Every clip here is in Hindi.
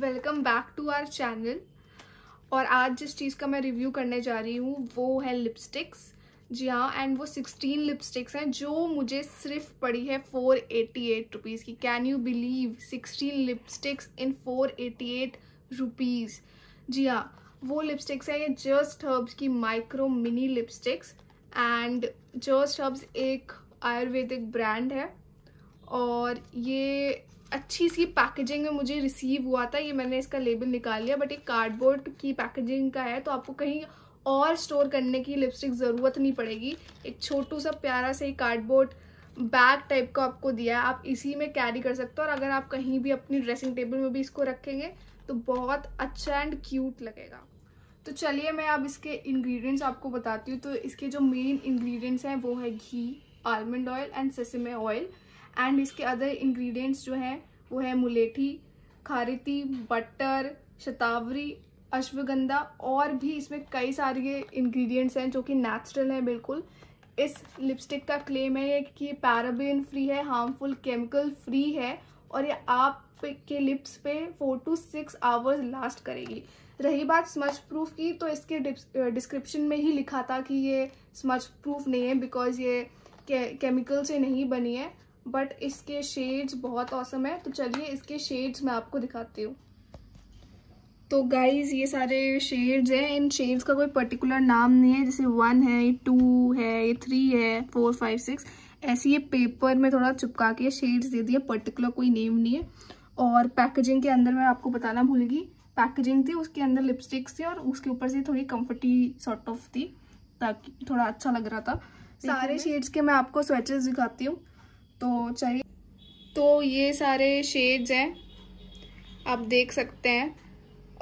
welcome back to our channel और आज जिस चीज़ का मैं रिव्यू करने जा रही हूँ वो है लिपस्टिक्स जी हाँ एंड वो 16 लिपस्टिक्स हैं जो मुझे सिर्फ पड़ी है 488 रुपीज़ की can you believe 16 lipsticks in 488 rupees जी हाँ वो लिपस्टिक्स हैं ये जस्ट हर्ब्स की micro mini lipsticks and just herbs एक आयुर्वेदिक ब्रांड है और ये अच्छी सी पैकेजिंग में मुझे रिसीव हुआ था ये मैंने इसका लेबल निकाल लिया बट ये कार्डबोर्ड की पैकेजिंग का है तो आपको कहीं और स्टोर करने की लिपस्टिक ज़रूरत नहीं पड़ेगी एक छोटू सा प्यारा सा ही कार्डबोर्ड बैग टाइप का आपको दिया है आप इसी में कैरी कर सकते हो और अगर आप कहीं भी अपनी ड्रेसिंग टेबल में भी इसको रखेंगे तो बहुत अच्छा एंड क्यूट लगेगा तो चलिए मैं अब इसके इंग्रेडिएंट्स आपको बताती हूँ तो इसके जो मेन इंग्रेडिएंट्स हैं वो है ghee almond oil and sesame oil and इसके अदर इंग्रेडिएंट्स जो हैं वो है मुलेठी खारिती बटर शतावरी अश्वगंधा और भी इसमें कई सारे इंग्रेडिएंट्स हैं जो कि नेचुरल हैं बिल्कुल इस लिपस्टिक का क्लेम है ये कि ये पैराबिन फ्री है हार्मफुल केमिकल फ्री है और ये आप के लिप्स पे four to six hours last करेगी रही बात स्मच प्रूफ की तो इसके डिस्क्रिप्शन में ही लिखा था कि ये स्मच प्रूफ नहीं है बिकॉज ये के, केमिकल से नहीं बनी है बट इसके शेड्स बहुत औसम है तो चलिए इसके शेड्स मैं आपको दिखाती हूँ तो गाइज ये सारे शेड्स हैं इन शेड्स का कोई पर्टिकुलर नाम नहीं है जैसे वन है ये टू है ये थ्री है फोर फाइव सिक्स ऐसे ये पेपर में थोड़ा चिपका के शेड्स दे दिए पर्टिकुलर कोई नेम नहीं है और पैकेजिंग के अंदर मैं आपको बताना भूलगी पैकेजिंग थी उसके अंदर लिपस्टिक्स थी और उसके ऊपर से थोड़ी कम्फर्टी सॉर्ट ऑफ थी ताकि थोड़ा अच्छा लग रहा था सारे शेड्स के मैं आपको स्वेचेस दिखाती हूँ तो चलिए तो ये सारे शेड्स हैं आप देख सकते हैं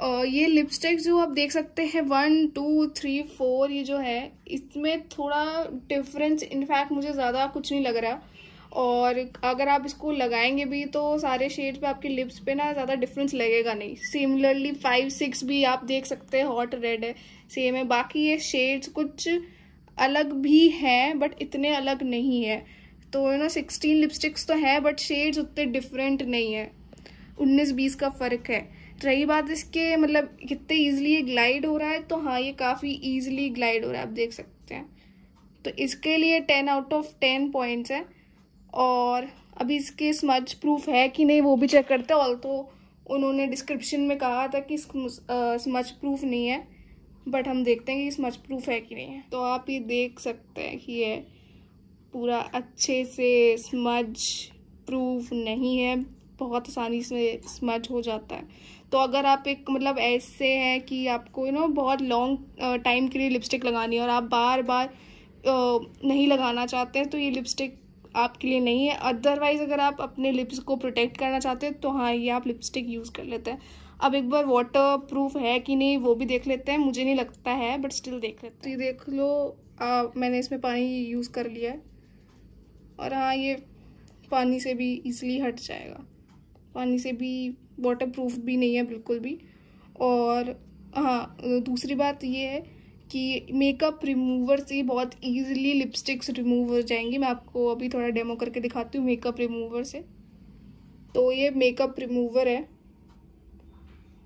और ये लिपस्टिक जो आप देख सकते हैं वन टू थ्री फोर ये जो है इसमें थोड़ा डिफरेंस इनफैक्ट मुझे ज़्यादा कुछ नहीं लग रहा और अगर आप इसको लगाएंगे भी तो सारे शेड्स पे आपके लिप्स पे ना ज़्यादा डिफरेंस लगेगा नहीं सिमिलरली फाइव सिक्स भी आप देख सकते हैं हॉट रेड है सेम है बाकी ये शेड्स कुछ अलग भी हैं बट इतने अलग नहीं है तो यू नो सिक्सटीन लिपस्टिक्स तो है बट शेड्स उतने डिफरेंट नहीं है उन्नीस बीस का फ़र्क है रही बात इसके मतलब कितने ईजिली ये ग्लाइड हो रहा है तो हाँ ये काफ़ी ईजिली ग्लाइड हो रहा है आप देख सकते हैं तो इसके लिए ten out of ten points हैं और अभी इसके स्मज प्रूफ है कि नहीं वो भी चेक करते हैं ऑल तो उन्होंने डिस्क्रिप्शन में कहा था कि स्मच प्रूफ नहीं है बट हम देखते हैं कि स्मच प्रूफ है कि नहीं है तो आप ये देख सकते हैं कि ये पूरा अच्छे से स्मज प्रूफ नहीं है बहुत आसानी से स्मज हो जाता है तो अगर आप एक मतलब ऐसे हैं कि आपको यू नो बहुत लॉन्ग टाइम के लिए लिपस्टिक लगानी है और आप बार बार नहीं लगाना चाहते हैं तो ये लिपस्टिक आपके लिए नहीं है अदरवाइज़ अगर आप अपने लिप्स को प्रोटेक्ट करना चाहते हैं तो हाँ ये आप लिपस्टिक यूज़ कर लेते हैं अब एक बार वाटर प्रूफ है कि नहीं वो भी देख लेते हैं मुझे नहीं लगता है बट स्टिल देख लेते हैं तो ये देख लो आ, मैंने इसमें पानी यूज़ कर लिया है और हाँ ये पानी से भी इजीली हट जाएगा पानी से भी वाटर प्रूफ भी नहीं है बिल्कुल भी और हाँ दूसरी बात ये है कि मेकअप रिमूवर से बहुत इजीली लिपस्टिक्स रिमूव हो जाएंगी मैं आपको अभी थोड़ा डेमो करके दिखाती हूँ मेकअप रिमूवर से तो ये मेकअप रिमूवर है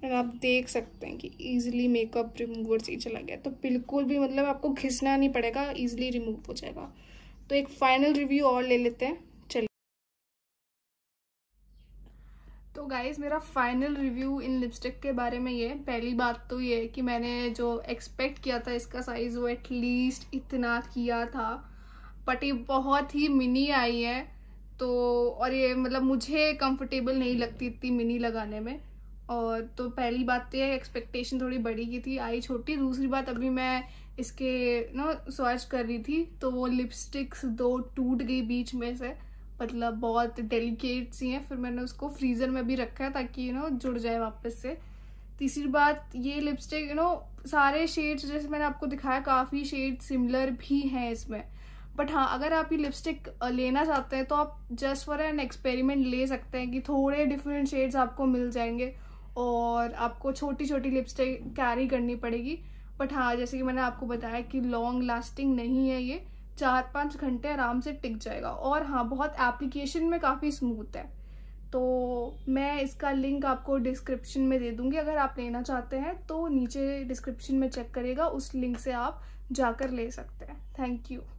और आप देख सकते हैं कि ईजिली मेकअप रिमूवर से ही चला गया तो बिल्कुल भी मतलब आपको घिसना नहीं पड़ेगा ईजिली रिमूव हो जाएगा तो एक फाइनल रिव्यू और ले लेते हैं चलिए तो गाइज मेरा फाइनल रिव्यू इन लिपस्टिक के बारे में ये पहली बात तो ये है कि मैंने जो एक्सपेक्ट किया था इसका साइज़ वो एटलीस्ट इतना किया था बट ये बहुत ही मिनी आई है तो और ये मतलब मुझे कंफर्टेबल नहीं लगती इतनी मिनी लगाने में और तो पहली बात तो ये एक्सपेक्टेशन थोड़ी बड़ी की थी आई छोटी दूसरी बात अभी मैं इसके ना सर्च कर रही थी तो वो लिपस्टिक्स दो टूट गई बीच में से मतलब बहुत डेलिकेट सी हैं फिर मैंने उसको फ्रीज़र में भी रखा है ताकि यू नो जुड़ जाए वापस से तीसरी बात ये लिपस्टिक यू नो सारे शेड्स जैसे मैंने आपको दिखाया काफ़ी शेड सिमिलर भी हैं इसमें बट हाँ अगर आप ये लिपस्टिक लेना चाहते हैं तो आप जस्ट फॉर एन एक्सपेरिमेंट ले सकते हैं कि थोड़े डिफरेंट शेड्स आपको मिल जाएंगे और आपको छोटी छोटी लिपस्टिक कैरी करनी पड़ेगी बट हाँ जैसे कि मैंने आपको बताया कि लॉन्ग लास्टिंग नहीं है ये चार पाँच घंटे आराम से टिक जाएगा और हाँ बहुत एप्लीकेशन में काफ़ी स्मूथ है तो मैं इसका लिंक आपको डिस्क्रिप्शन में दे दूँगी अगर आप लेना चाहते हैं तो नीचे डिस्क्रिप्शन में चेक करिएगा उस लिंक से आप जाकर ले सकते हैं थैंक यू